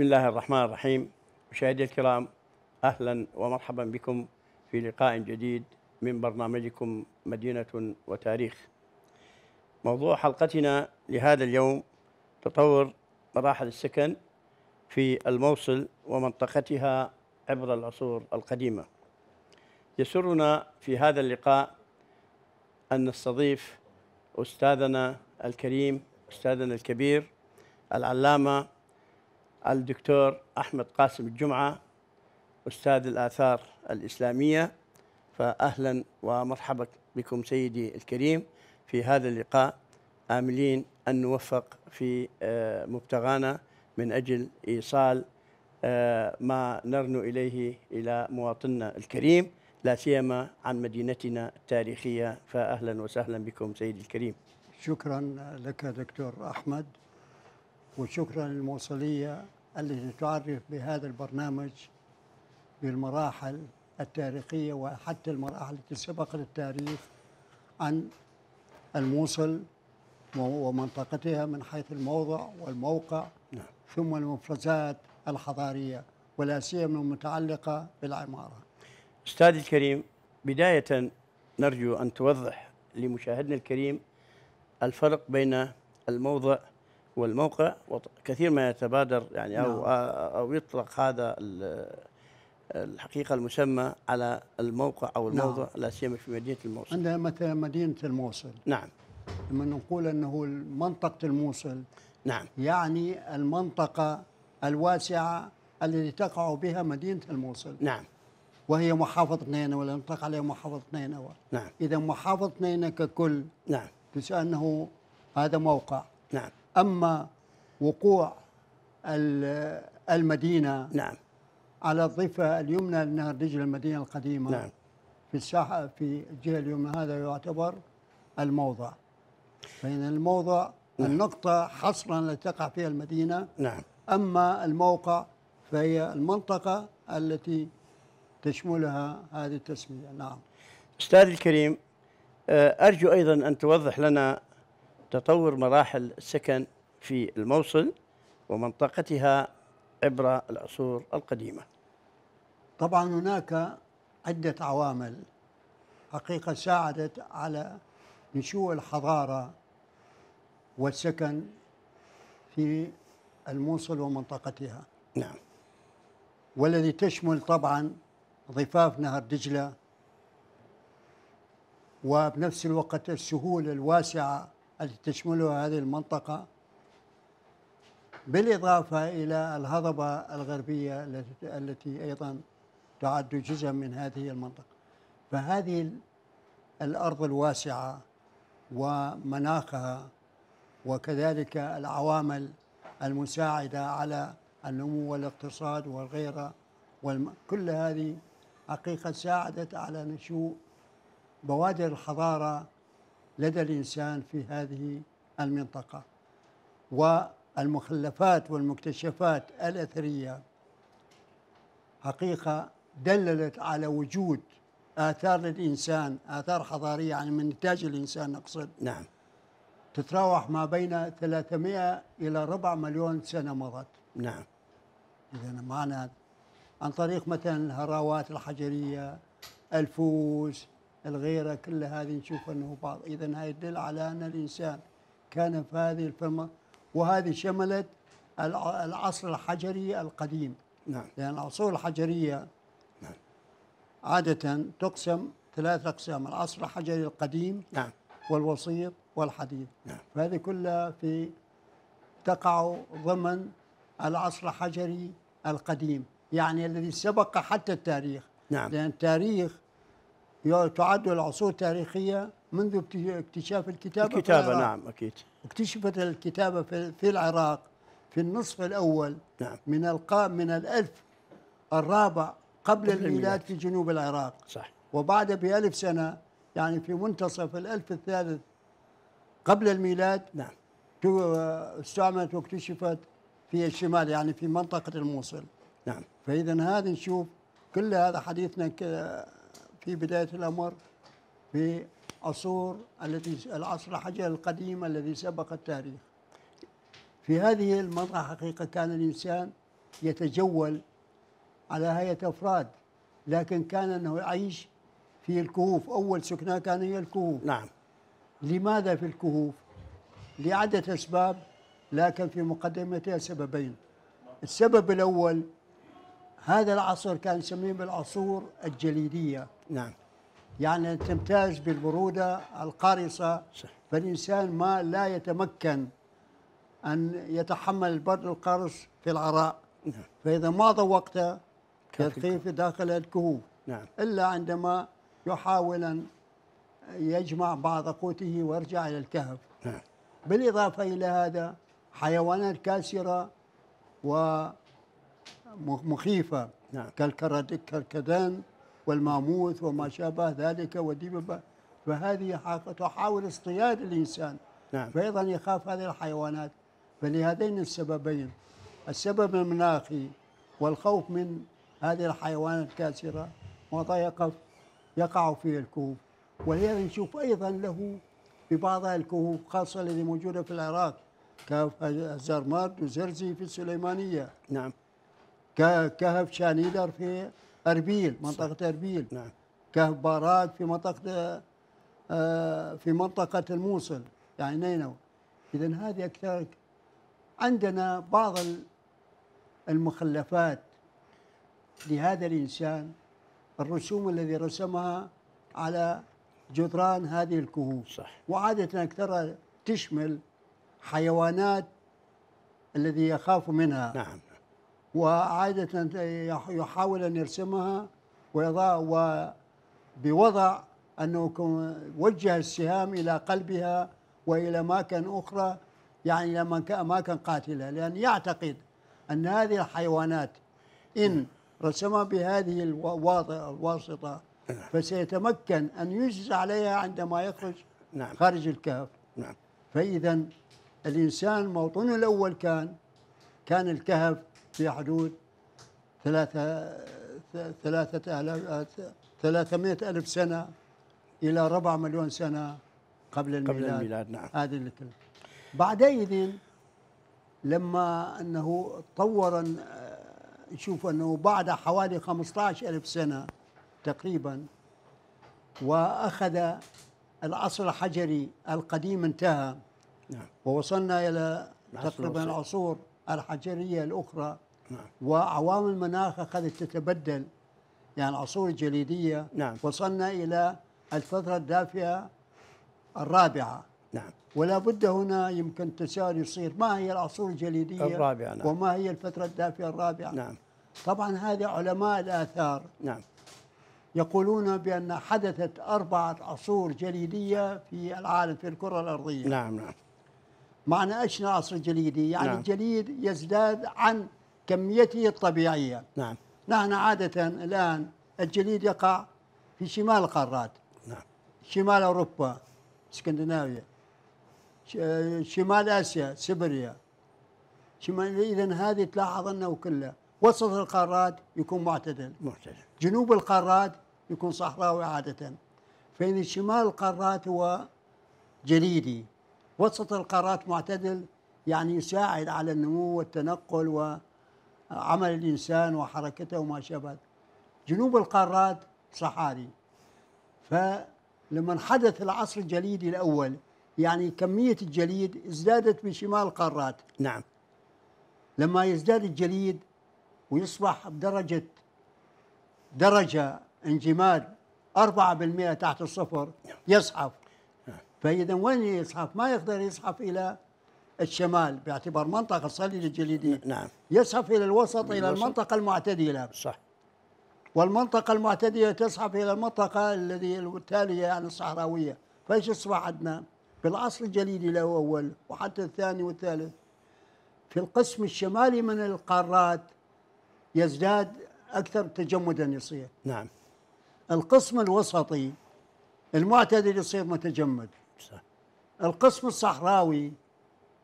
بسم الله الرحمن الرحيم مشاهدي الكرام اهلا ومرحبا بكم في لقاء جديد من برنامجكم مدينه وتاريخ. موضوع حلقتنا لهذا اليوم تطور مراحل السكن في الموصل ومنطقتها عبر العصور القديمه. يسرنا في هذا اللقاء ان نستضيف استاذنا الكريم استاذنا الكبير العلامه الدكتور أحمد قاسم الجمعة أستاذ الآثار الإسلامية فأهلا ومرحبا بكم سيدي الكريم في هذا اللقاء آملين أن نوفق في آه، مبتغانا من أجل إيصال آه، ما نرنو إليه إلى مواطننا الكريم لا سيما عن مدينتنا التاريخية فأهلا وسهلا بكم سيدي الكريم شكرا لك دكتور أحمد وشكرا للموصلية التي تعرف بهذا البرنامج بالمراحل التاريخية وحتى المراحل التي سبق للتاريخ عن الموصل ومنطقتها من حيث الموضع والموقع نعم. ثم المفرزات الحضارية ولا سيما المتعلقة بالعمارة أستاذي الكريم بداية نرجو أن توضح لمشاهدنا الكريم الفرق بين الموضع والموقع كثير ما يتبادر يعني او نعم. او يطلق هذا الحقيقه المسمى على الموقع او الموضع نعم. لا سيما في مدينه الموصل عندنا مثلا مدينه الموصل نعم لما نقول انه منطقه الموصل نعم يعني المنطقه الواسعه التي تقع بها مدينه الموصل نعم وهي محافظه نينوى ولا ينطلق عليها محافظه نينوى نعم اذا محافظه نينوى ككل نعم تسأل انه هذا موقع نعم أما وقوع المدينة نعم على الضفة اليمنى لنهر دجلة المدينة القديمة نعم في الساحة في الجهة اليمنى هذا يعتبر الموضع فإن الموضع نعم. النقطة حصرا التي تقع فيها المدينة نعم أما الموقع فهي المنطقة التي تشملها هذه التسمية نعم أستاذ الكريم آه، أرجو أيضا أن توضح لنا تطور مراحل السكن في الموصل ومنطقتها عبر العصور القديمة طبعا هناك عدة عوامل حقيقة ساعدت على نشوء الحضارة والسكن في الموصل ومنطقتها نعم والذي تشمل طبعا ضفاف نهر دجلة وبنفس الوقت السهول الواسعة التي تشملها هذه المنطقة بالإضافة إلى الهضبة الغربية التي أيضا تعد جزءا من هذه المنطقة فهذه الأرض الواسعة ومناخها وكذلك العوامل المساعدة على النمو والاقتصاد والغيرة والم... كل هذه حقيقة ساعدت على نشوء بوادر الحضارة لدى الإنسان في هذه المنطقة والمخلفات والمكتشفات الأثرية حقيقة دللت على وجود آثار للإنسان آثار حضارية يعني من نتاج الإنسان نقصد نعم تتراوح ما بين 300 إلى ربع مليون سنة مضت نعم إذا معنا عن طريق مثلا الهراوات الحجرية الفوس الغيرة كل هذه نشوف أنه بعض إذا هاي يدل على أن الإنسان كان في هذه الفمة وهذه شملت العصر الحجري القديم نعم. لأن العصور الحجرية نعم. عادة تقسم ثلاث أقسام العصر الحجري القديم نعم. والوسيط والحديث نعم. فهذه كلها في تقع ضمن العصر الحجري القديم يعني الذي سبق حتى التاريخ نعم. لأن التاريخ تعد العصور تاريخية منذ اكتشاف الكتابة الكتابة نعم أكيد اكتشفت الكتابة في العراق في النصف الأول نعم. من القام من الألف الرابع قبل, قبل الميلاد, الميلاد في جنوب العراق صح وبعد بألف سنة يعني في منتصف الألف الثالث قبل الميلاد نعم استعملت واكتشفت في الشمال يعني في منطقة الموصل نعم فإذا هذا نشوف كل هذا حديثنا في بداية الأمر في عصور التي العصر الحجر القديم الذي سبق التاريخ في هذه المنطقة حقيقة كان الإنسان يتجول على هيئة أفراد لكن كان أنه يعيش في الكهوف أول سكنة كان هي الكهوف نعم لماذا في الكهوف؟ لعدة أسباب لكن في مقدمتها سببين السبب الأول هذا العصر كان يسميه بالعصور الجليدية نعم يعني تمتاز بالبرودة القارصة صح. فالإنسان ما لا يتمكن أن يتحمل البرد القارص في العراء نعم. فإذا ما ذوقته يلقيه في داخل الكهوف نعم. إلا عندما يحاول أن يجمع بعض قوته ويرجع إلى الكهف نعم. بالإضافة إلى هذا حيوانات كاسرة و مخيفة نعم. كالكرد كالكدان والماموث وما شابه ذلك ودببة فهذه تحاول اصطياد الإنسان نعم. فأيضا يخاف هذه الحيوانات فلهذين السببين السبب المناخي والخوف من هذه الحيوانات الكاسرة وضيقف يقع فيه الكهوف ولهذا نشوف أيضا له في بعض الكهوف خاصة الذي موجودة في العراق كهف الزرماد وزرزي في السليمانية نعم كهف شانيدر في اربيل منطقه اربيل نعم كهف باراد في منطقه آه، في منطقه الموصل يعني نينوى اذا هذه اكثر عندنا بعض المخلفات لهذا الانسان الرسوم الذي رسمها على جدران هذه الكهوف صح وعادة أكثرها تشمل حيوانات الذي يخاف منها نعم وعادة يحاول أن يرسمها ويضع وبوضع أنه وجه السهام إلى قلبها وإلى أماكن أخرى يعني إلى أماكن قاتلة لأن يعتقد أن هذه الحيوانات إن رسمها بهذه الواسطة نعم. فسيتمكن أن يجز عليها عندما يخرج نعم. خارج الكهف نعم. فإذا الإنسان موطنه الأول كان كان الكهف في حدود ثلاثة ثلاثة آلاف ثلاثمائة ألف سنة إلى ربع مليون سنة قبل الميلاد قبل الميلاد نعم هذه الكلام بعدئذ لما أنه طور نشوف أنه بعد حوالي 15 ألف سنة تقريبا وأخذ العصر الحجري القديم انتهى نعم. ووصلنا إلى تقريبا العصور الحجرية الأخرى نعم. وعوامل المناخ أخذت تتبدل يعني العصور الجليدية نعم. وصلنا إلى الفترة الدافئة الرابعة نعم ولا بد هنا يمكن تساؤل يصير ما هي العصور الجليدية الرابعة نعم. وما هي الفترة الدافئة الرابعة نعم طبعا هذا علماء الآثار نعم يقولون بأن حدثت أربعة عصور جليدية في العالم في الكرة الأرضية نعم نعم معنى ايش العصر الجليدي؟ يعني نعم. الجليد يزداد عن كميته الطبيعية نعم نحن عادة الآن الجليد يقع في شمال القارات نعم شمال أوروبا اسكندنافيا شمال آسيا سيبيريا شمال إذا هذه تلاحظ أنه كله وسط القارات يكون معتدل معتدل جنوب القارات يكون صحراوي عادة فإن شمال القارات هو جليدي وسط القارات معتدل يعني يساعد على النمو والتنقل و عمل الإنسان وحركته وما شابه جنوب القارات صحاري فلما حدث العصر الجليدي الأول يعني كمية الجليد ازدادت بشمال القارات نعم لما يزداد الجليد ويصبح بدرجة درجة انجماد 4% تحت الصفر نعم. يصحف نعم. فإذا وين يصحف؟ ما يقدر يصحف إلى الشمال باعتبار منطقة الصليج الجليدي نعم يسحب إلى الوسط إلى المنطقة المعتدلة صح والمنطقة المعتدلة تسحب إلى المنطقة الذي التالية يعني الصحراوية فايش أصبح عندنا؟ في العصر الجليدي الاول وحتى الثاني والثالث في القسم الشمالي من القارات يزداد أكثر تجمدا يصير نعم القسم الوسطي المعتدل يصير متجمد صح القسم الصحراوي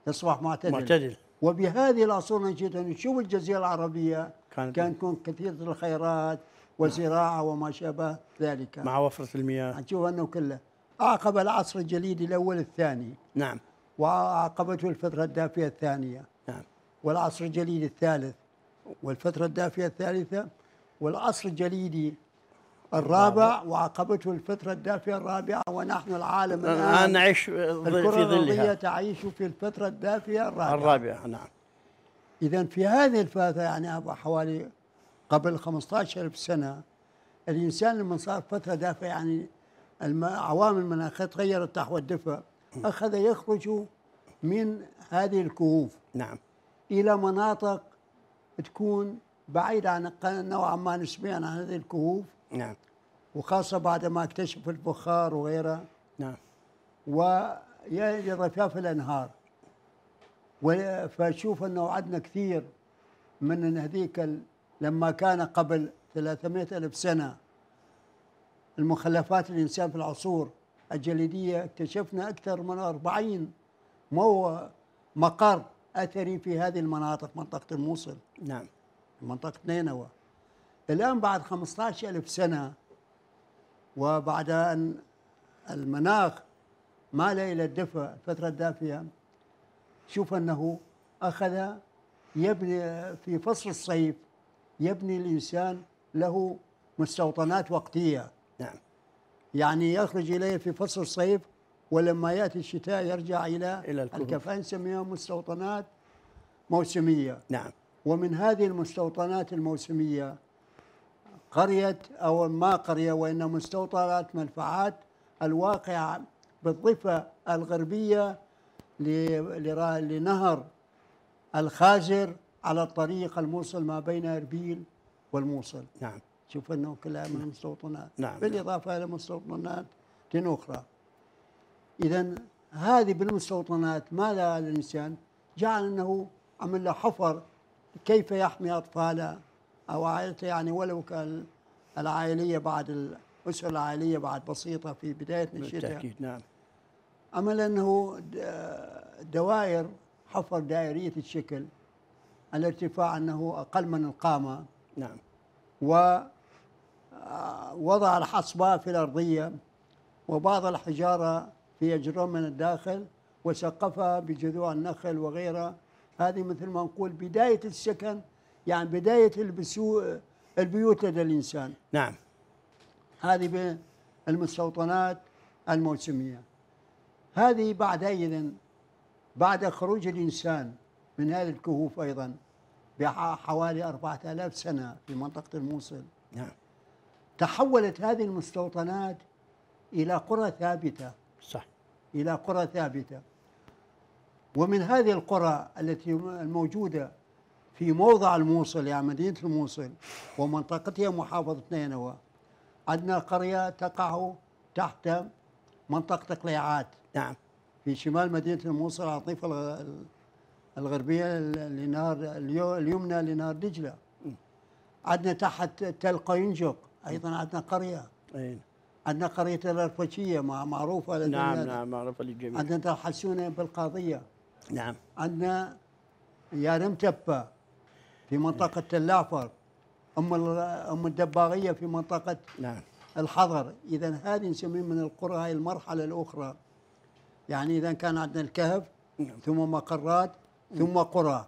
يصبح معتدل معتدل وبهذه العصور نجد أن نشوف الجزيرة العربية كانت كان تكون كثيرة الخيرات وزراعة وما شابه ذلك مع وفرة المياه نشوف أنه كله أعقب العصر الجليدي الأول الثاني نعم وأعقبته الفترة الدافئة الثانية نعم والعصر الجليدي الثالث والفترة الدافئة الثالثة والعصر الجليدي الرابع وعقبته الفترة الدافئة الرابعة ونحن العالم الآن نعيش في ظلها تعيش في الفترة الدافئة الرابعة الرابعة نعم إذا في هذه الفترة يعني حوالي قبل 15000 سنة الإنسان لما صار فترة دافئة يعني عوامل المناخية تغيرت نحو الدفء أخذ يخرج من هذه الكهوف نعم إلى مناطق تكون بعيدة عن نوعا ما نسبيا عن هذه الكهوف نعم وخاصة بعد ما اكتشفوا البخار وغيره نعم رفاف الأنهار فشوف أنه عندنا كثير من هذيك لما كان قبل 300 ألف سنة المخلفات الإنسان في العصور الجليدية اكتشفنا أكثر من 40 مو مقر أثري في هذه المناطق منطقة الموصل نعم منطقة نينوى الآن بعد 15 ألف سنة وبعد أن المناخ مال إلى الدفء الفترة الدافية شوف أنه أخذ يبني في فصل الصيف يبني الإنسان له مستوطنات وقتية نعم يعني يخرج إليه في فصل الصيف ولما يأتي الشتاء يرجع إلى, إلى الكفان نسميها مستوطنات موسمية نعم ومن هذه المستوطنات الموسمية قرية أو ما قرية وإن مستوطنات منفعات الواقعة بالضفة الغربية لنهر الخازر على الطريق الموصل ما بين اربيل والموصل نعم شوف انه كلها من نعم. المستوطنات نعم بالاضافه الى مستوطنات اخرى اذا هذه بالمستوطنات ماذا الانسان جعل انه عمل له حفر كيف يحمي اطفاله أو عائلته يعني ولو كان العائلية بعد الأسرة العائلية بعد بسيطة في بداية الشتاء بالتأكيد نعم أما لأنه دوائر حفر دائرية الشكل الارتفاع أنه أقل من القامة نعم ووضع الحصباء في الأرضية وبعض الحجارة في يجرون من الداخل وسقفها بجذوع النخل وغيرها هذه مثل ما نقول بداية السكن يعني بداية البسو البيوت لدى الإنسان نعم هذه المستوطنات الموسمية هذه بعد أيضا بعد خروج الإنسان من هذه الكهوف أيضا بحوالي 4000 سنة في منطقة الموصل نعم تحولت هذه المستوطنات إلى قرى ثابتة صح إلى قرى ثابتة ومن هذه القرى التي الموجودة في موضع الموصل يعني مدينة الموصل ومنطقتها محافظة نينوى عندنا قرية تقع تحت منطقة قليعات نعم في شمال مدينة الموصل على الغربية لنهر اليمنى لنهر دجلة عندنا تحت تل قينجق أيضا عندنا قرية أين. عندنا قرية الرفشية معروفة نعم نعم معروفة للجميع عندنا حسونة بالقاضية نعم عندنا يارم تبة في منطقة اللافر أم أم الدباغية في منطقة نعم. الحضر إذا هذه نسميه من القرى هاي المرحلة الأخرى يعني إذا كان عندنا الكهف نعم. ثم مقرات نعم. ثم قرى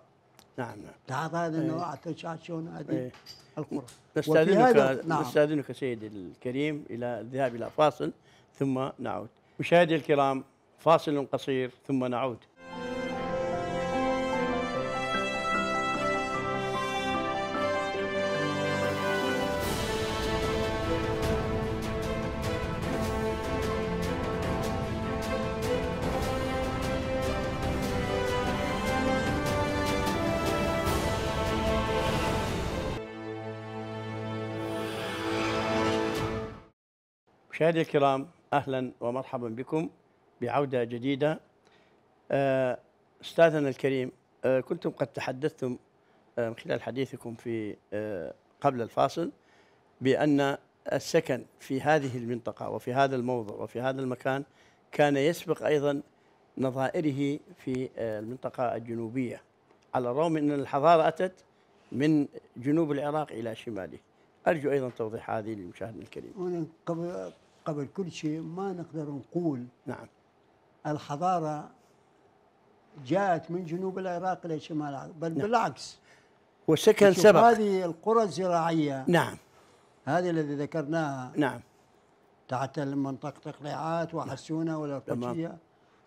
نعم نعم لاحظ هذا النوع إيه. شلون هذه إيه. القرى نستاذنك نعم. نستاذنك سيدي الكريم إلى الذهاب إلى فاصل ثم نعود مشاهدي الكرام فاصل قصير ثم نعود مشاهدي الكرام اهلا ومرحبا بكم بعوده جديده آه، استاذنا الكريم آه، كنتم قد تحدثتم آه، من خلال حديثكم في قبل الفاصل بان السكن في هذه المنطقه وفي هذا الموضع وفي هذا المكان كان يسبق ايضا نظائره في المنطقه الجنوبيه على الرغم ان الحضاره اتت من جنوب العراق الى شماله ارجو ايضا توضيح هذه للمشاهد الكريم. قبل كل شيء ما نقدر نقول نعم الحضارة جاءت من جنوب العراق إلى شمال العراق بل نعم. بالعكس وسكن سبق هذه القرى الزراعية نعم هذه الذي ذكرناها نعم تحت منطقة تقليعات وحسونة نعم. والأرقشية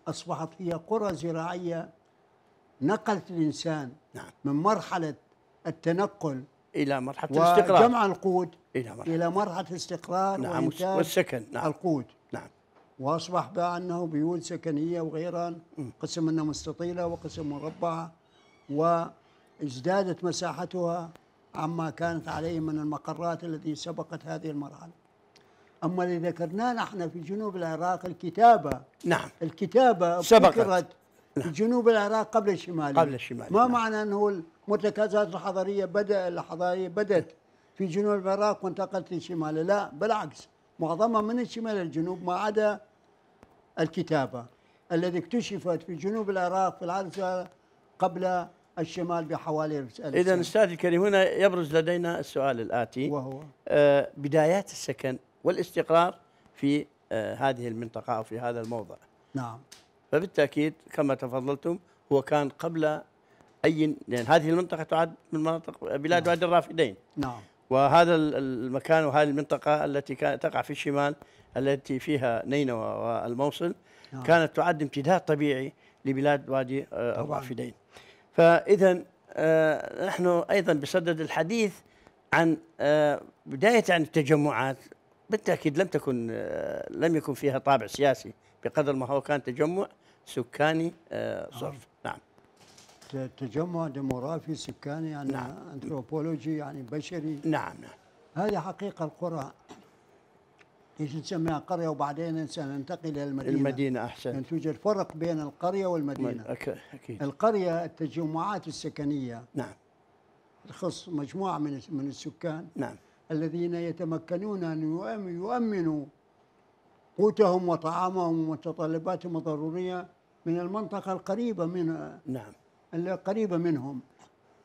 أصبحت هي قرى زراعية نقلت الإنسان نعم. من مرحلة التنقل الى مرحله الاستقرار وجمع القود الى مرحله, إلى مرحلة الاستقرار نعم والسكن نعم القود نعم واصبح بانه بيوت سكنيه وغيرها قسم منها مستطيله وقسم مربعه وازدادت مساحتها عما كانت عليه من المقرات التي سبقت هذه المرحله. اما اللي ذكرناه نحن في جنوب العراق الكتابه نعم الكتابه سبقت نعم. جنوب العراق قبل الشمال قبل الشمال ما نعم. معنى انه مرتكزات الحضارية بدأ الحضارية بدأت في جنوب العراق وانتقلت للشمال لا بالعكس معظمها من الشمال للجنوب ما عدا الكتابة الذي اكتشفت في جنوب العراق في العرس قبل الشمال بحوالي إذا أستاذي الكريم هنا يبرز لدينا السؤال الآتي وهو آه، بدايات السكن والاستقرار في آه، هذه المنطقة أو في هذا الموضع نعم فبالتأكيد كما تفضلتم هو كان قبل اي يعني لان هذه المنطقه تعد من مناطق بلاد نعم. وادي الرافدين نعم وهذا المكان وهذه المنطقه التي كانت تقع في الشمال التي فيها نينوى والموصل نعم. كانت تعد امتداد طبيعي لبلاد وادي آه، الرافدين فاذا آه، نحن ايضا بصدد الحديث عن آه، بدايه عن التجمعات بالتاكيد لم تكن لم يكن فيها طابع سياسي بقدر ما هو كان تجمع سكاني صرف نعم. تجمع ديموغرافي سكاني يعني نعم. انثروبولوجي يعني بشري نعم نعم هذه حقيقه القرى ايش نسميها قريه وبعدين سننتقل الى المدينه المدينه احسن يعني توجد فرق بين القريه والمدينه اكيد القريه التجمعات السكنيه نعم تخص مجموعه من من السكان نعم الذين يتمكنون ان يؤمنوا قوتهم وطعامهم ومتطلباتهم الضروريه من المنطقه القريبه من نعم القريبه منهم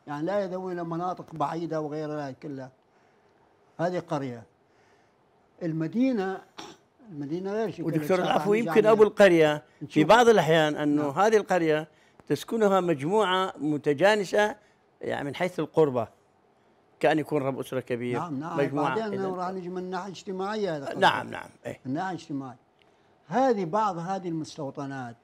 يعني لا يذهبون الى مناطق بعيده وغيرها كلها هذه قريه المدينه المدينه غير شيء ودكتور العفو يمكن ابو القريه في بعض الاحيان انه نعم. هذه القريه تسكنها مجموعه متجانسه يعني من حيث القربه كان يكون رب اسره كبير نعم نعم مجموعه بعدين راح نجي من الناحيه الاجتماعيه هذا نعم نعم ايه الناحيه الاجتماعيه هذه بعض هذه المستوطنات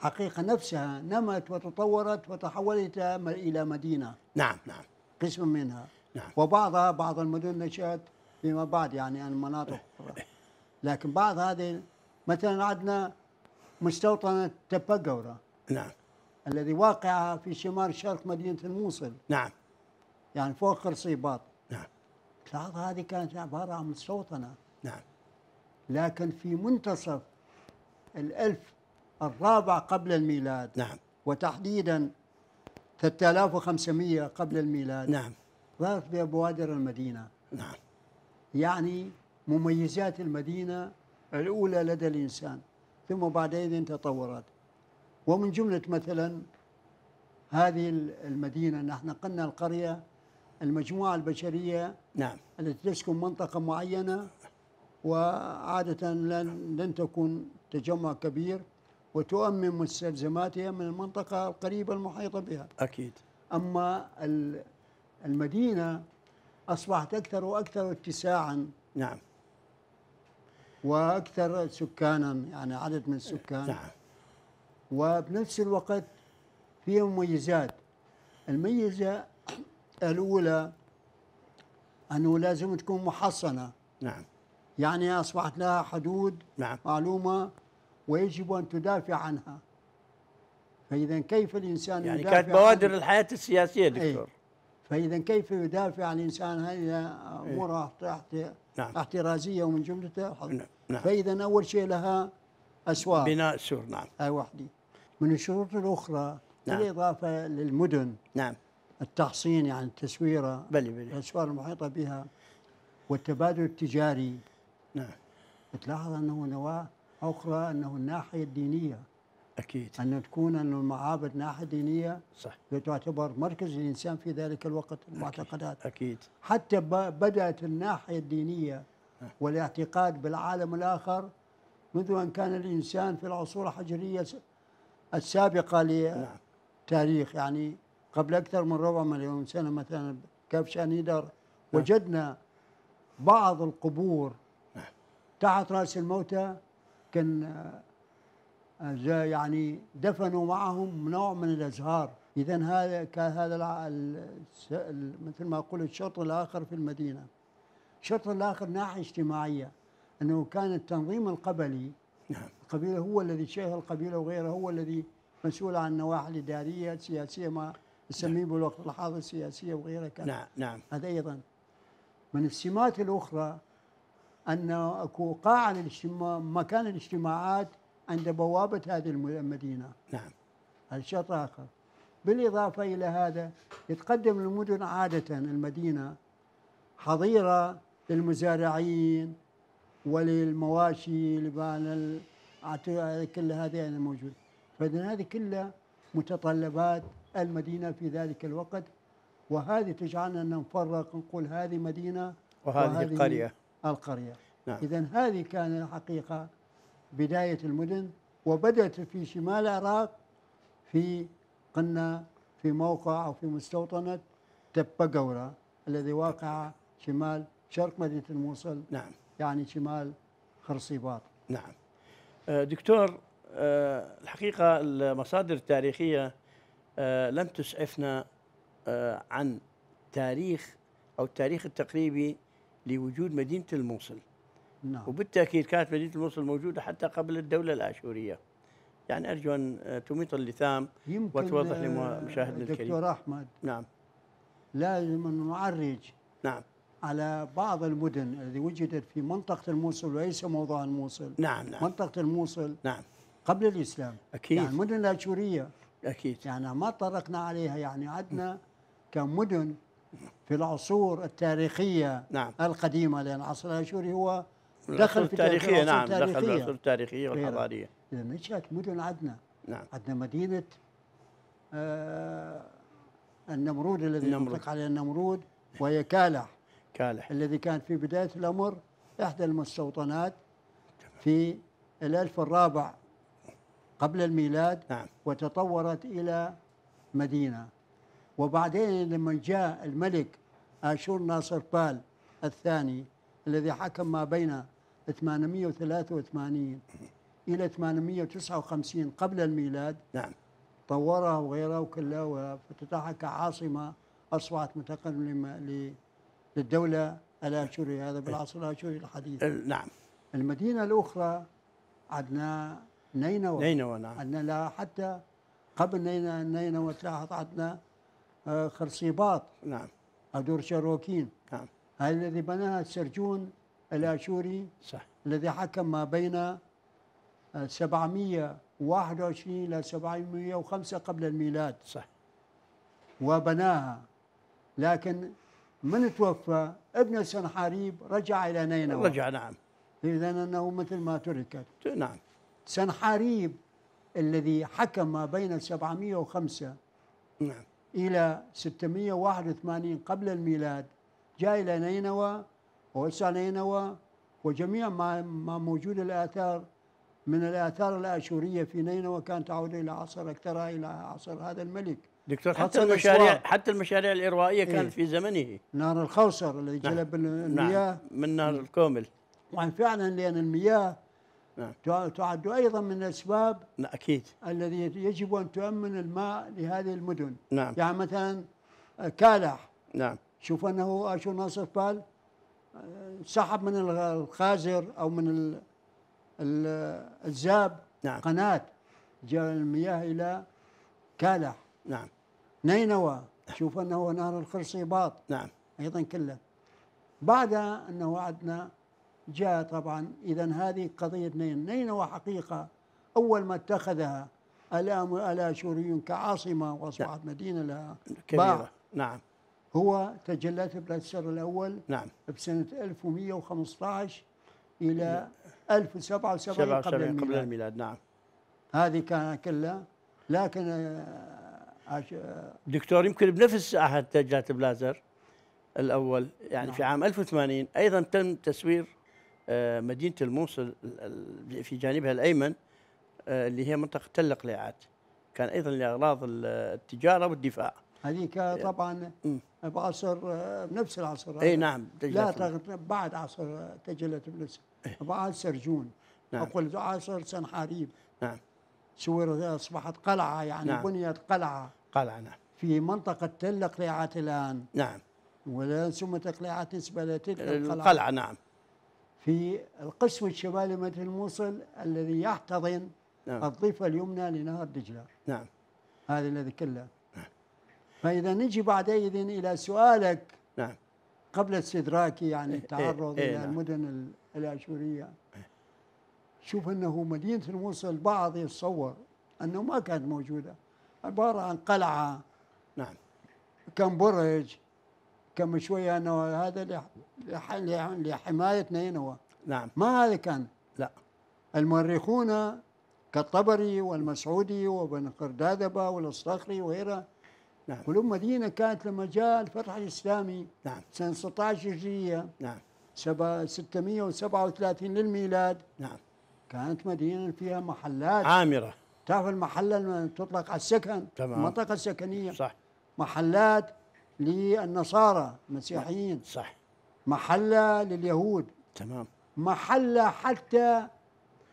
حقيقة نفسها نمت وتطورت وتحولت إلى مدينة نعم نعم قسم منها نعم. وبعضها بعض المدن نشأت فيما بعد يعني المناطق أخرى لكن بعض هذه مثلا عندنا مستوطنة تبقورة نعم الذي واقعة في شمال شرق مدينة الموصل نعم يعني فوق قرصيباط نعم تلاحظ هذه كانت عبارة عن مستوطنة نعم لكن في منتصف الألف الرابع قبل الميلاد نعم وتحديدا 3500 قبل الميلاد نعم ظهرت ببوادر المدينة نعم يعني مميزات المدينة الأولى لدى الإنسان ثم بعدين تطورت ومن جملة مثلا هذه المدينة نحن قلنا القرية المجموعة البشرية نعم التي تسكن منطقة معينة وعادة لن لن تكون تجمع كبير وتؤمن مستلزماتها من المنطقة القريبة المحيطة بها أكيد أما المدينة أصبحت أكثر وأكثر اتساعا نعم وأكثر سكانا يعني عدد من السكان نعم وبنفس الوقت فيها مميزات الميزة الأولى أنه لازم تكون محصنة نعم يعني أصبحت لها حدود نعم. معلومة ويجب أن تدافع عنها فإذا كيف الإنسان يعني يدافع كانت بوادر الحياة السياسية دكتور أي. فإذا كيف يدافع الإنسان هذه أمور إيه. نعم. احترازية ومن جملتها الحظ نعم. نعم. فإذا أول شيء لها أسوار بناء سور نعم هاي وحده من الشروط الأخرى نعم. بالإضافة للمدن نعم التحصين يعني التسويرة بلي بلي الأسوار المحيطة بها والتبادل التجاري نعم تلاحظ أنه نواة أخرى أنه الناحية الدينية أكيد أن تكون أن المعابد ناحية دينية صح وتعتبر مركز الإنسان في ذلك الوقت المعتقدات أكيد حتى بدأت الناحية الدينية والاعتقاد بالعالم الآخر منذ أن كان الإنسان في العصور الحجرية السابقة لتاريخ نعم. يعني قبل أكثر من ربع مليون سنة مثلا كبش نيدر نعم. وجدنا بعض القبور نعم. تحت رأس الموتى كان آه، يعني دفنوا معهم نوع من الازهار اذا هذا كان هذا مثل ما اقول الشوط الاخر في المدينه الشوط الاخر ناحيه اجتماعيه انه كان التنظيم القبلي نعم القبيله هو الذي شيخ القبيله وغيره هو الذي مسؤول عن النواحي الاداريه السياسيه ما نسميه نعم. بالوقت الحاضر السياسيه وغيرها كان نعم نعم هذا ايضا من السمات الاخرى أن أكو قاع الاجتماع مكان الاجتماعات عند بوابة هذه المدينة نعم هذا شرط آخر بالإضافة إلى هذا يتقدم المدن عادة المدينة حظيرة للمزارعين وللمواشي لبان كل هذا يعني موجود فإذا هذه كلها متطلبات المدينة في ذلك الوقت وهذه تجعلنا نفرق نقول هذه مدينة وهذه, وهذه قرية القرية نعم. إذا هذه كان الحقيقة بداية المدن وبدأت في شمال العراق في قلنا في موقع أو في مستوطنة تبقورة الذي واقع شمال شرق مدينة الموصل نعم يعني شمال خرصيبات نعم آه، دكتور آه، الحقيقة المصادر التاريخية آه، لم تسعفنا عن تاريخ أو التاريخ التقريبي لوجود مدينه الموصل نعم وبالتاكيد كانت مدينه الموصل موجوده حتى قبل الدوله الاشوريه يعني ارجو ان آه، تميط اللثام وتوضح آه، لمشاهدنا الكريم دكتور احمد نعم لازم ان نعرج نعم على بعض المدن التي وجدت في منطقه الموصل وليس موضوع الموصل نعم نعم منطقه الموصل نعم قبل الاسلام اكيد يعني المدن الاشوريه اكيد يعني ما طرقنا عليها يعني عدنا كمدن في العصور التاريخية نعم. القديمة لأن العصر الآشوري هو دخل في التاريخية نعم التاريخية. دخل العصور التاريخية إيه، والحضارية إذا إيه، مدن عدنا نعم عدنا مدينة آه النمرود الذي نطلق يطلق عليه النمرود وهي كالح كالح الذي كان في بداية الأمر إحدى المستوطنات في الألف الرابع قبل الميلاد نعم. وتطورت إلى مدينة وبعدين لما جاء الملك آشور ناصر بال الثاني الذي حكم ما بين 883 إلى 859 قبل الميلاد نعم طورها وغيرها وكلها وافتتحها كعاصمة أصبحت متقدمة للدولة الآشوري هذا بالعصر الآشوري الحديث نعم المدينة الأخرى عدنا نينوى نينوى نعم عدنا لها حتى قبل نينوى نينوى تلاحظ عدنا آه، خرصيباط نعم أدور شروكين نعم هاي الذي بناها السرجون الاشوري صح الذي حكم ما بين 721 آه، الى 705 قبل الميلاد صح وبناها لكن من توفى ابن سنحاريب رجع الى نينوى رجع نعم اذا انه مثل ما تركت نعم سنحاريب الذي حكم ما بين 705 نعم إلى 681 قبل الميلاد جاء إلى نينوى ووسع نينوى وجميع ما, ما موجود الآثار من الآثار الآشورية في نينوى كانت تعود إلى عصر أكثرها إلى عصر هذا الملك دكتور حتى المشاريع حتى المشاريع الإروائية كانت إيه؟ في زمنه نهر الخوصر الذي جلب نعم. المياه نعم. من نهر الكومل وعن فعلا لأن المياه نعم. تعد أيضا من الأسباب نعم أكيد الذي يجب أن تؤمن الماء لهذه المدن نعم يعني مثلا كالح نعم شوف أنه شو ناصر بال سحب من الخازر أو من الزاب نعم. قناة جاء المياه إلى كالح نعم نينوى شوف أنه نهر الخرصيباط نعم أيضا كله بعد أنه عدنا جاء طبعا إذا هذه قضية نين نين وحقيقة أول ما اتخذها الام ألا شوريون كعاصمة وأصبحت نعم. مدينة لها كبيرة نعم هو تجلت بلاتسر الأول نعم بسنة 1115 إلى 1077 قبل الميلاد قبل الميلاد نعم هذه كانت كلها لكن آه، عش... آه، دكتور يمكن بنفس عهد تجلات بلازر الأول يعني نعم. في عام 1080 أيضا تم تسوير آه، مدينه الموصل في جانبها الايمن آه، اللي هي منطقه تل قليعات كان ايضا لاغراض التجاره والدفاع هذيك آه، طبعا بعصر نفس العصر اي نعم لا بعد عصر تجلت بنفس بعد سرجون نعم اقول عصر سنحاريب نعم سوير اصبحت قلعه يعني نعم. بنيت قلعه قلعه نعم في منطقه تل قليعات الان نعم ولا سمت قليعات نسبه لتلك القلعه, القلعة نعم في القسم الشمالي مدينه الموصل الذي يحتضن نعم. الضفة اليمنى لنهر دجلة نعم هذا الذي كله نعم. فإذا نجي بعدئذ إلى سؤالك نعم قبل استدراكي يعني إيه، إيه، التعرض إيه إيه إلى نعم. المدن الآشورية إيه. شوف أنه مدينة الموصل البعض يتصور أنه ما كانت موجودة عبارة عن قلعة نعم كان برج كم شويه انه هذا لحمايتنا هنا هو نعم ما هذا كان لا المؤرخون كالطبري والمسعودي وبن قردادبه والاصطخري وغيره نعم كل مدينه كانت لما جاء الفتح الاسلامي نعم سنه 16 هجريه نعم 637 للميلاد نعم كانت مدينه فيها محلات عامره تعرف المحله تطلق على السكن تمام المنطقه السكنيه صح محلات للنصارى المسيحيين صح محلة لليهود تمام محلة حتى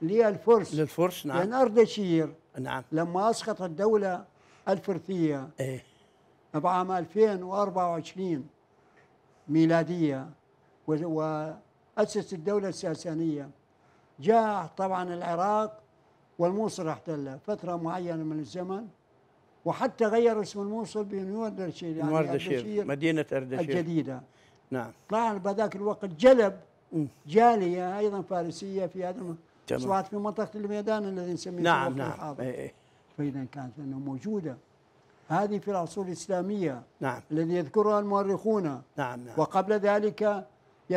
للفرس للفرس نعم لأن أردشير نعم لما أسقط الدولة الفرثية إيه بعام 2024 ميلادية وأسس الدولة الساسانية جاء طبعا العراق والموصل احتلها فترة معينة من الزمن وحتى غير اسم الموصل بنور دردشير يعني نور دردشير مدينة أردشير الجديدة نعم طبعا بذاك الوقت جلب جالية أيضا فارسية في هذا أصبحت في منطقة الميدان الذي نسميه نعم نعم إيه، إيه. فإذا كانت أنه موجودة هذه في العصور الإسلامية نعم الذي يذكرها المؤرخون نعم نعم وقبل ذلك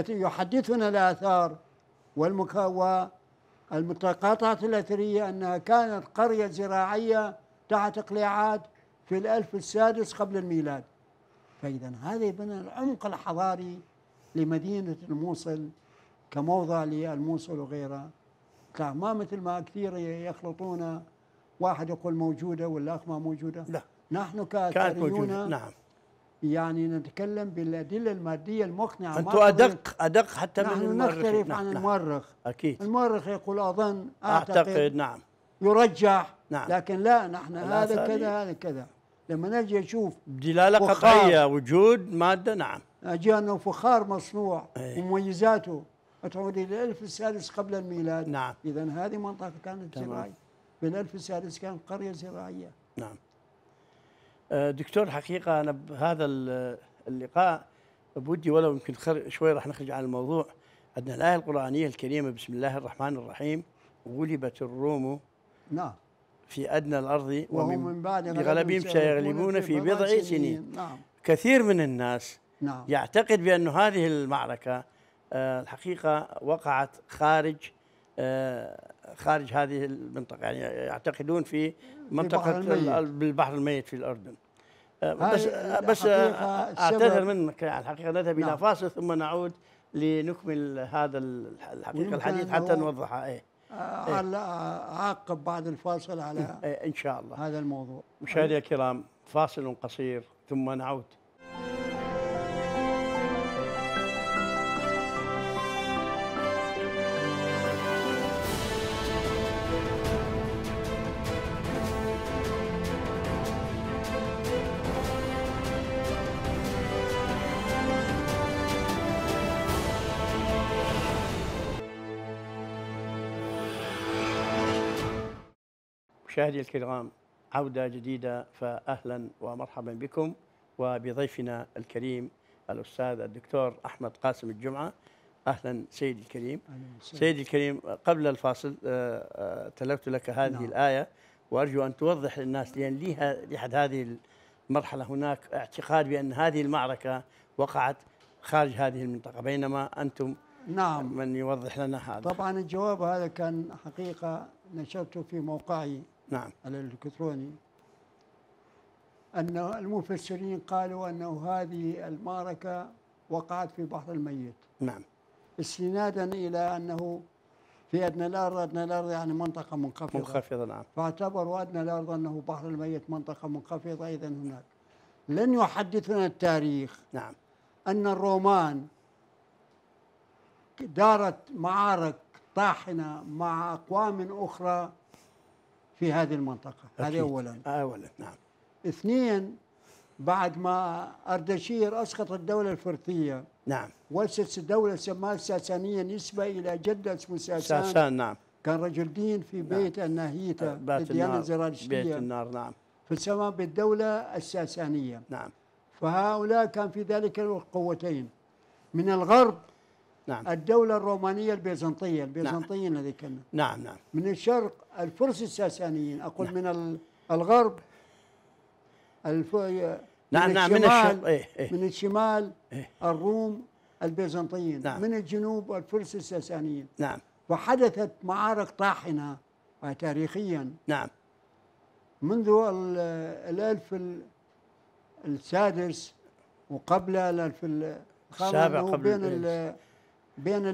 يحدثنا الآثار والمك... والمتقاطعة الأثرية أنها كانت قرية زراعية تحت اقليعات في الألف السادس قبل الميلاد فإذا هذا من العمق الحضاري لمدينة الموصل كموضع للموصل وغيرها ما مثل ما كثير يخلطون واحد يقول موجودة والآخر ما موجودة لا نحن كأثريون نعم يعني نتكلم بالأدلة المادية المقنعة أنتم أدق أدق حتى نحن من المؤرخ نختلف نعم عن نعم. المؤرخ أكيد المؤرخ يقول أظن أعتقد, أعتقد نعم يرجح نعم لكن لا نحن هذا كذا هذا كذا لما نجي نشوف دلاله قطعيه وجود ماده نعم اجي انه فخار مصنوع ايه ومميزاته تعود الى الالف السادس قبل الميلاد نعم اذا هذه منطقه كانت زراعيه من بالالف السادس كانت قريه زراعيه نعم أه، دكتور حقيقه انا بهذا اللقاء بودي ولو يمكن شوي راح نخرج عن الموضوع عندنا الايه القرانيه الكريمه بسم الله الرحمن الرحيم غلبت الروم نعم في أدنى الأرض وهم من بعد بغلبهم سيغلبون في بضع سنين, سنين. نعم. كثير من الناس نعم. يعتقد بأن هذه المعركة آه، الحقيقة وقعت خارج آه، خارج هذه المنطقة يعني يعتقدون في منطقة بالبحر الميت في الأردن آه، بس بس اعتذر منك يعني الحقيقه نذهب نعم. الى فاصل ثم نعود لنكمل هذا الحقيقه الحديث حتى نوضحها ايه على آه، إيه. آه، اعقب بعد الفاصل على إيه، ان شاء الله هذا الموضوع مشاهدي الكرام فاصل قصير ثم نعود مشاهدي الكرام عودة جديدة فأهلا ومرحبا بكم وبضيفنا الكريم الأستاذ الدكتور أحمد قاسم الجمعة أهلا سيدي الكريم سيدي الكريم قبل الفاصل آه، آه، تلوت لك هذه نعم. الآية وأرجو أن توضح للناس لأن لها لحد هذه المرحلة هناك اعتقاد بأن هذه المعركة وقعت خارج هذه المنطقة بينما أنتم نعم من يوضح لنا هذا طبعا الجواب هذا كان حقيقة نشرته في موقعي نعم الإلكتروني أن المفسرين قالوا أنه هذه المعركة وقعت في بحر الميت نعم استنادا إلى أنه في أدنى الأرض أدنى الأرض يعني منطقة منخفضة منخفضة نعم فاعتبروا أدنى الأرض أنه بحر الميت منطقة منخفضة إذا هناك لن يحدثنا التاريخ نعم أن الرومان دارت معارك طاحنة مع أقوام أخرى في هذه المنطقة أكيد. هذه أولا أولا نعم اثنين بعد ما أردشير أسقط الدولة الفرثية نعم وأسس دولة سماها الساسانية نسبة إلى جدة اسمه ساسان ساسان نعم كان رجل دين في نعم. بيت نعم. الناهيتة آه، بيت الديانة الزرادشتية بيت النار نعم فسمى بالدولة الساسانية نعم فهؤلاء كان في ذلك الوقت قوتين من الغرب نعم. الدولة الرومانية البيزنطية نعم. البيزنطيين نعم. كنا نعم نعم من الشرق الفرس الساسانيين أقول نعم. من الغرب الف... نعم من نعم من الشمال إيه إيه من الشمال إيه الروم البيزنطيين نعم. من الجنوب الفرس الساسانيين نعم وحدثت معارك طاحنة تاريخيا نعم منذ الألف السادس وقبل الألف السابع قبل بين بين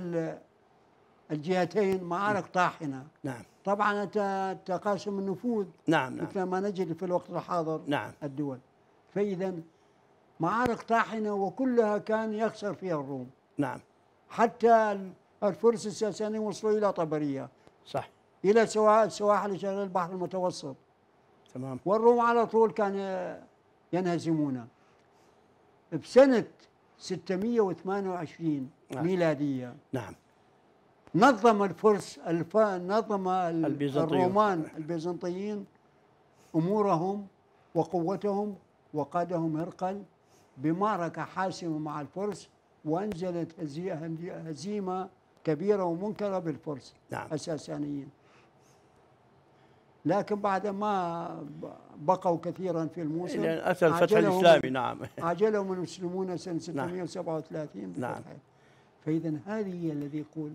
الجهتين معارك نعم. طاحنه نعم طبعا تقاسم النفوذ نعم نعم مثل ما نجد في الوقت الحاضر نعم الدول فاذا معارك طاحنه وكلها كان يخسر فيها الروم نعم حتى الفرس الساسانيين وصلوا الى طبريه صح الى سواحل شرق البحر المتوسط تمام والروم على طول كان ينهزمون بسنه 628 نعم. ميلادية نعم نظم الفرس الف... نظم الرومان البيزنطيين أمورهم وقوتهم وقادهم هرقل بمعركة حاسمة مع الفرس وأنزلت هزيمة كبيرة ومنكرة بالفرس نعم. الساسانيين لكن بعد ما بقوا كثيرا في الموسم الى اتى الفتح الاسلامي نعم عجلهم المسلمون سنه 637 نعم, نعم. فاذا هذه هي الذي يقول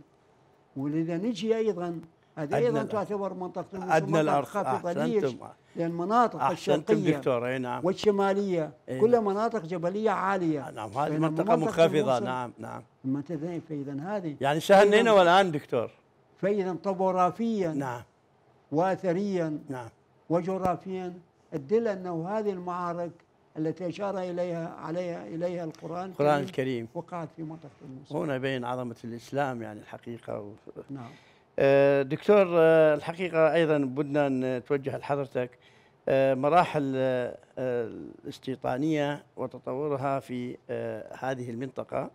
ولذا نجي ايضا هذه ايضا تعتبر منطقه المسلمين ادنى الارض خافضه ليش؟ لان مناطق الشرقيه دكتور نعم والشماليه ايه كلها نعم. مناطق جبليه عاليه آه، نعم هذه منطقه منخفضه نعم نعم فاذا هذه يعني نينوى والان دكتور فاذا طبوغرافيا نعم واثريا نعم وجغرافيا الدل انه هذه المعارك التي اشار اليها عليها اليها القران القران الكريم وقعت في منطقه المسلمين هنا بين عظمه الاسلام يعني الحقيقه و... نعم آه، دكتور آه، الحقيقه ايضا بدنا نتوجه لحضرتك آه، مراحل الاستيطانيه وتطورها في هذه المنطقه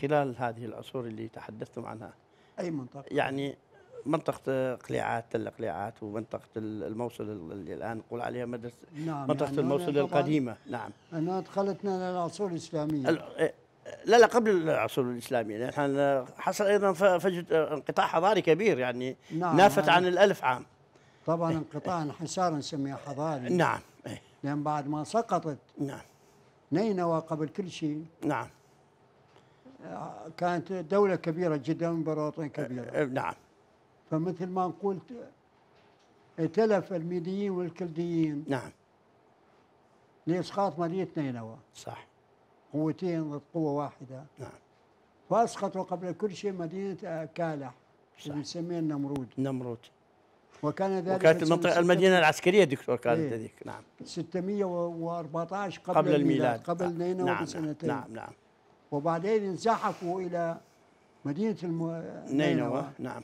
خلال هذه العصور اللي تحدثتم عنها اي منطقه يعني منطقة قليعات تل قليعات ومنطقة الموصل اللي الآن نقول عليها مدرسة نعم منطقة يعني الموصل القديمة نعم أنا دخلتنا للعصور الإسلامية إيه، لا لا قبل العصور الإسلامية نحن يعني حصل أيضا فجد انقطاع حضاري كبير يعني نعم نافت نعم. عن الألف عام طبعا إيه، إيه. انقطاع انحسار نسميه حضاري نعم لأن بعد ما سقطت نعم نينوى قبل كل شيء نعم آه، كانت دولة كبيرة جدا امبراطورية كبيرة نعم فمثل ما قلت ائتلف الميديين والكلديين نعم لاسقاط مدينه نينوى صح قوتين ضد قوه واحده نعم فاسقطوا قبل كل شيء مدينه كالح اللي نسميها النمرود النمرود وكان ذلك وكانت المنطقه المدينه العسكريه دكتور كانت إيه. هذيك نعم 614 قبل, قبل الميلاد قبل نينوى نعم, نعم. بسنتين نعم نعم وبعدين انزحفوا الى مدينه الم... نينوى نعم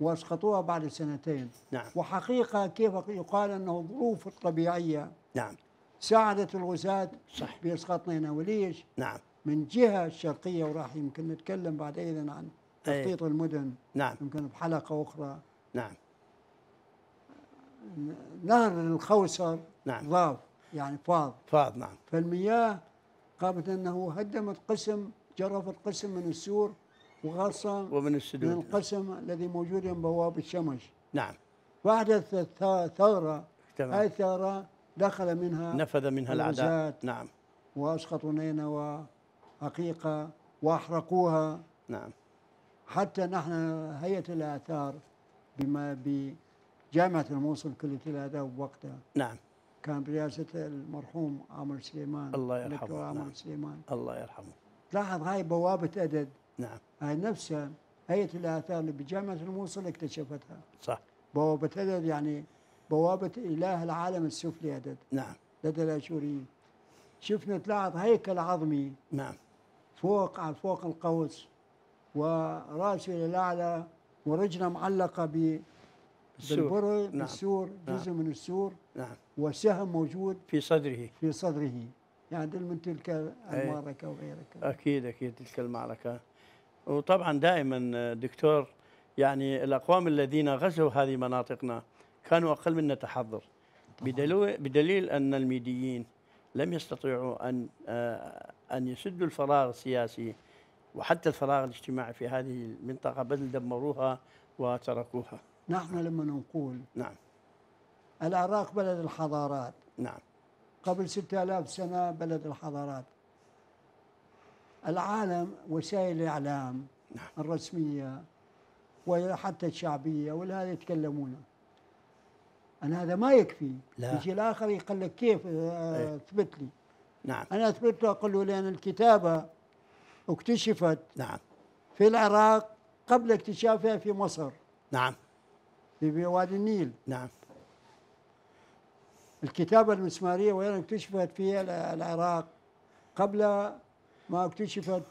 واسقطوها بعد سنتين نعم. وحقيقه كيف يقال انه الظروف الطبيعيه نعم ساعدت الغزاة صح باسقاط نينوى ليش؟ نعم من جهه الشرقيه وراح يمكن نتكلم بعد ايضا عن إيه. تخطيط المدن نعم يمكن بحلقه اخرى نعم نهر الخوسر نعم ضاف يعني فاض فاض نعم فالمياه قامت انه هدمت قسم جرفت قسم من السور وخاصة ومن السدود من القسم الذي موجود بواب الشمس نعم فأحدثت ثورة هاي الثورة دخل منها نفذ منها الأعداء نعم وأسقطوا نينوى حقيقة وأحرقوها نعم حتى نحن هيئة الآثار بما بجامعة الموصل كلية الآداب وقتها نعم كان برئاسة المرحوم عمر نعم. سليمان الله يرحمه نعم. عمر سليمان الله يرحمه تلاحظ هاي بوابة أدد نعم هاي نفسها هيئة الآثار اللي بجامعة الموصل اكتشفتها صح بوابة ادد يعني بوابة إله العالم السفلي ادد نعم لدى الآشوريين شفنا طلعت هيكل عظمي نعم فوق على فوق القوس وراسه إلى الأعلى ورجله معلقة ب بالبر نعم. بالسور نعم. جزء نعم. من السور نعم وسهم موجود في صدره في صدره يعني من تلك المعركة وغيرها أكيد أكيد تلك المعركة وطبعا دائما دكتور يعني الأقوام الذين غزوا هذه مناطقنا كانوا أقل منا تحضر بدليل, أن الميديين لم يستطيعوا أن آه، أن يسدوا الفراغ السياسي وحتى الفراغ الاجتماعي في هذه المنطقة بل دمروها وتركوها نحن لما نقول نعم العراق بلد الحضارات نعم قبل 6000 سنة بلد الحضارات العالم وسائل الإعلام نعم. الرسمية وحتى الشعبية والهذا يتكلمون أنا هذا ما يكفي لا. يجي الآخر يقول لك كيف آه، إيه. اثبت لي نعم أنا أثبت له أقول له لأن الكتابة اكتشفت نعم في العراق قبل اكتشافها في مصر نعم في وادي النيل نعم الكتابة المسمارية وين اكتشفت في العراق قبل ما اكتشفت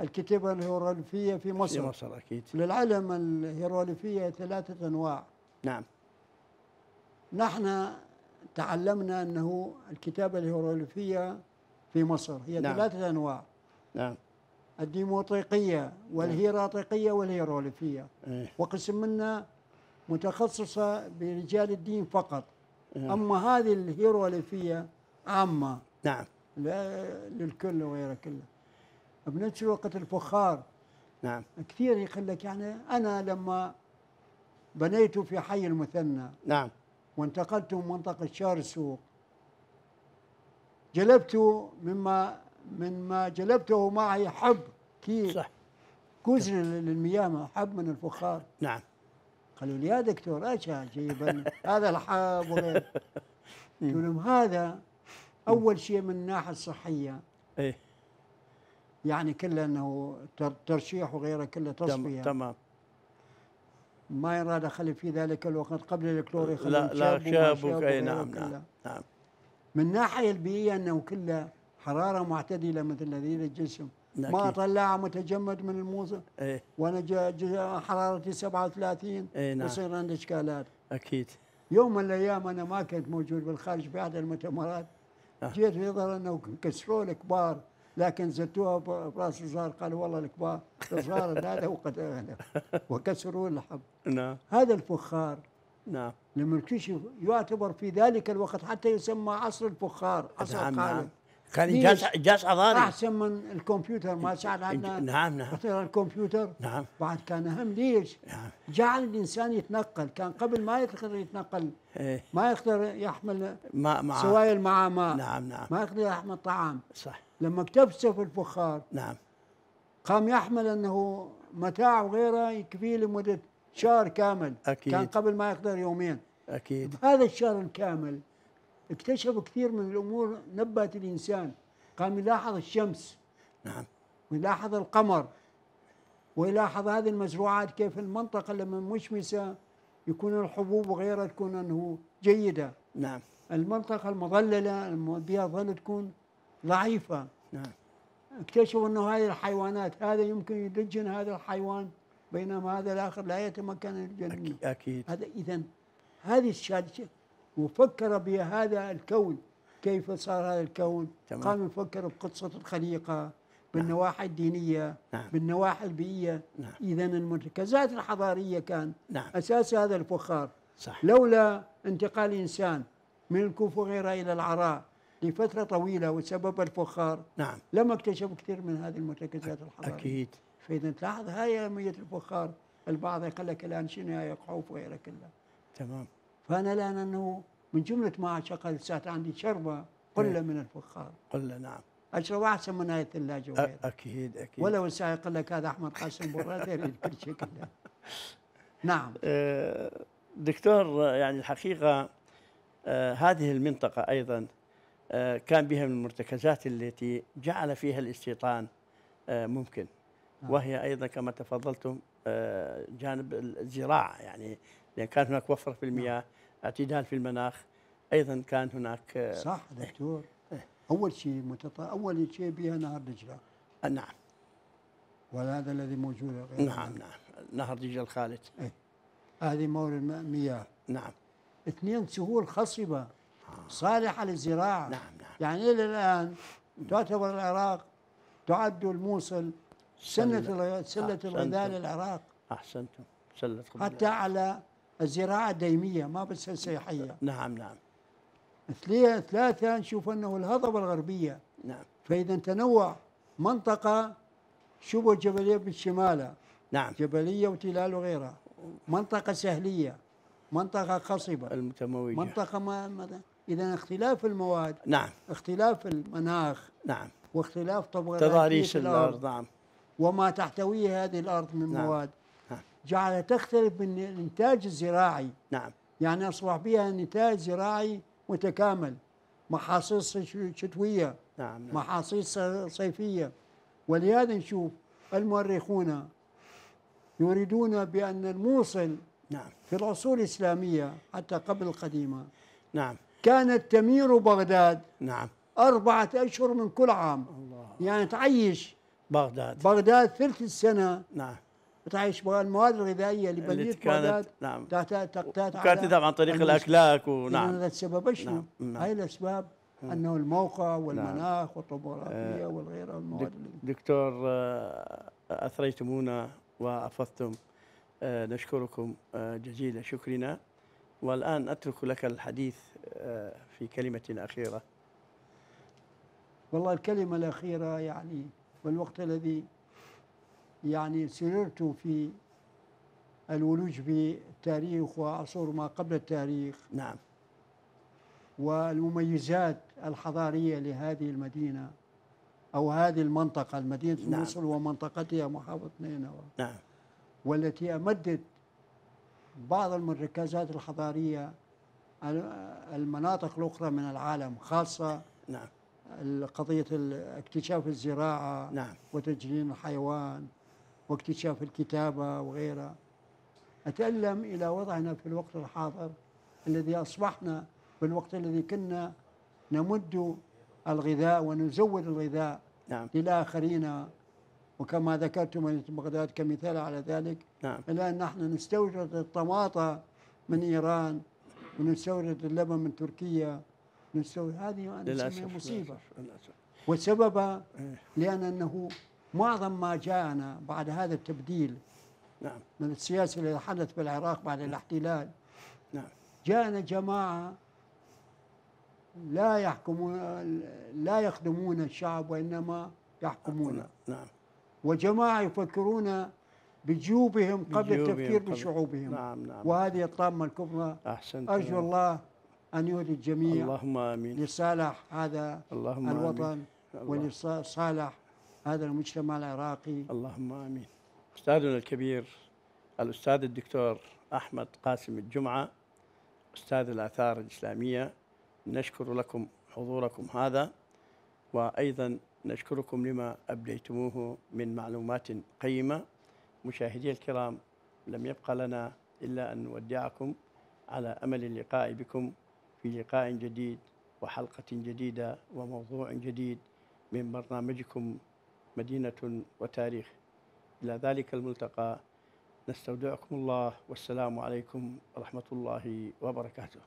الكتيبة الهيروغليفية في مصر في مصر أكيد للعلم الهيروغليفية ثلاثة أنواع نعم نحن تعلمنا أنه الكتابة الهيروغليفية في مصر هي نعم. ثلاثة أنواع نعم الديموطيقية والهيراطيقية والهيروغليفية إيه. منا متخصصة برجال الدين فقط إيه. أما هذه الهيروغليفية عامة نعم للكل وغير كله بنفس الوقت الفخار نعم كثير يقول لك يعني انا لما بنيت في حي المثنى نعم وانتقلت من منطقه شار السوق جلبت مما مما جلبته معي حب كي صح كوز للمياه حب من الفخار نعم قالوا لي يا دكتور ايش جايب هذا الحب وغيره قلت لهم هذا اول شيء من الناحيه الصحيه ايه يعني كله انه ترشيح وغيره كله تصفيه تمام ما يراد اخلي في ذلك الوقت قبل الكلور لا لا شابك اي نعم نعم نعم من ناحيه البيئيه انه كله حراره معتدله مثل لذيذ الجسم ما طلع متجمد من الموزه ايه وانا حرارتي 37 ايه نعم يصير عندي اشكالات اكيد يوم من الايام انا ما كنت موجود بالخارج في احد المؤتمرات أه. جيت في ظهر انه كسروا كبار لكن زلتوها براس الزهر قالوا والله الكبار الصغار هذا وقد وكسروا اللحم نعم هذا الفخار نعم لما اكتشف يعتبر في ذلك الوقت حتى يسمى عصر الفخار عصر نعم نعم كان جاس جاس عضاري احسن من الكمبيوتر ما ساعد عندنا نعم نعم اختيار الكمبيوتر نعم بعد كان اهم ليش؟ نعم جعل الانسان يتنقل كان قبل ما يقدر يتنقل ايه ما يقدر يحمل ماء مع سوائل مع ماء نعم نعم ما يقدر يحمل طعام صح لما اكتبسه في الفخار نعم قام يحمل انه متاع وغيره يكفيه لمده شهر كامل اكيد كان قبل ما يقدر يومين اكيد هذا الشهر الكامل اكتشف كثير من الامور نبهت الانسان قام يلاحظ الشمس نعم ويلاحظ القمر ويلاحظ هذه المزروعات كيف المنطقه لما مشمسه يكون الحبوب وغيرها تكون انه جيده نعم المنطقه المظلله فيها ظل تكون ضعيفة نعم اكتشفوا أنه هذه الحيوانات هذا يمكن يدجن هذا الحيوان بينما هذا الآخر لا يتمكن من الجنين أكيد هذا إذا هذه الشاشة وفكر بهذا الكون كيف صار هذا الكون تمام. قام يفكر بقصة الخليقة نعم. بالنواحي الدينية نعم. بالنواحي البيئية نعم. إذا المرتكزات الحضارية كان نعم. أساس هذا الفخار صح. لولا انتقال إنسان من الكوفة وغيرها إلى العراء لفترة طويلة وسبب الفخار نعم لما اكتشفوا كثير من هذه المرتكزات الحضارية أكيد فإذا تلاحظ هاي أهمية الفخار البعض يقول لك الآن شنو هاي قحوف وغيره كلها تمام فأنا الآن أنه من جملة ما أعشقها لسات عندي شربة قلة إيه. من الفخار قلة نعم اشرب احسن من هاي الثلاجه وغيرها اكيد اكيد ولو الساعه يقول لك هذا احمد قاسم كل بكل شكل نعم آه، دكتور يعني الحقيقه آه، هذه المنطقه ايضا آه، كان بها من المرتكزات التي جعل فيها الاستيطان آه، ممكن آه. وهي ايضا كما تفضلتم جانب الزراعه يعني لان كان هناك وفره في المياه نعم. اعتدال في المناخ ايضا كان هناك صح إيه. دكتور اول شيء متط... اول شيء بها نهر دجله نعم وهذا الذي موجود نعم نعم نهر دجله الخالد إيه. هذه مورد المياه نعم اثنين سهول خصبه صالحة للزراعة نعم نعم يعني إلى الآن تعتبر العراق تعد الموصل سلة سلة الغذاء للعراق أحسنتم سلة حتى على الزراعة الديمية ما بس السياحية نعم نعم ثلاثة نشوف أنه الهضبة الغربية نعم فإذا تنوع منطقة شبه جبلية بالشمالة نعم جبلية وتلال وغيرها منطقة سهلية منطقة قصبة المتموجة منطقة ما ماذا إذا اختلاف المواد نعم اختلاف المناخ نعم واختلاف تضاريس الأرض نعم وما تحتويه هذه الأرض من نعم. مواد نعم. جعلها تختلف من الإنتاج الزراعي نعم يعني أصبح بها نتاج زراعي متكامل محاصيل شتوية نعم. نعم. محاصيل صيفية ولهذا نشوف المؤرخون يريدون بأن الموصل نعم. في العصور الإسلامية حتى قبل القديمة نعم كانت تمير بغداد نعم أربعة أشهر من كل عام الله يعني تعيش بغداد بغداد ثلث السنة نعم بتعيش المواد الغذائية اللي بلدية بغداد نعم تقتات كانت عن طريق الأكلاك ونعم هذا السبب نعم. نعم. هاي الأسباب انه الموقع نعم. والمناخ نعم. والطبوغرافيه أه والغيرها المواد دكتور آه، اثريتمونا وافضتم أه نشكركم أه جزيل شكرنا والان اترك لك الحديث آه، في كلمة أخيرة والله الكلمة الأخيرة يعني والوقت الذي يعني سررت في الولوج بالتاريخ وعصور ما قبل التاريخ نعم والمميزات الحضارية لهذه المدينة أو هذه المنطقة المدينة نعم. مصر ومنطقتها محافظة نينوى نعم والتي أمدت بعض المركزات الحضارية المناطق الأخرى من العالم خاصة نعم قضية اكتشاف الزراعة نعم وتجنين الحيوان واكتشاف الكتابة وغيرها أتألم إلى وضعنا في الوقت الحاضر الذي أصبحنا في الوقت الذي كنا نمد الغذاء ونزود الغذاء نعم. للآخرين وكما ذكرت من بغداد كمثال على ذلك نعم. الآن نحن نستورد الطماطة من إيران ونستورد اللبن من تركيا نستورد هذه أنا للأسف مصيبة للأسف وسببها لأن أنه معظم ما جاءنا بعد هذا التبديل نعم من السياسه اللي حدث بالعراق بعد نعم. الاحتلال نعم جاءنا جماعة لا يحكمون لا يخدمون الشعب وإنما يحكمونه نعم وجماعة يفكرون بجيوبهم قبل التفكير قبل بشعوبهم نعم،, نعم نعم وهذه الطامة الكبرى أحسنت أرجو نعم. الله أن يهدي الجميع اللهم آمين لصالح هذا اللهم الوطن ولصالح هذا المجتمع العراقي اللهم آمين أستاذنا الكبير الأستاذ الدكتور أحمد قاسم الجمعة أستاذ الآثار الإسلامية نشكر لكم حضوركم هذا وأيضا نشكركم لما أبديتموه من معلومات قيمة مشاهدي الكرام لم يبقى لنا إلا أن نودعكم على أمل اللقاء بكم في لقاء جديد وحلقة جديدة وموضوع جديد من برنامجكم مدينة وتاريخ إلى ذلك الملتقى نستودعكم الله والسلام عليكم ورحمة الله وبركاته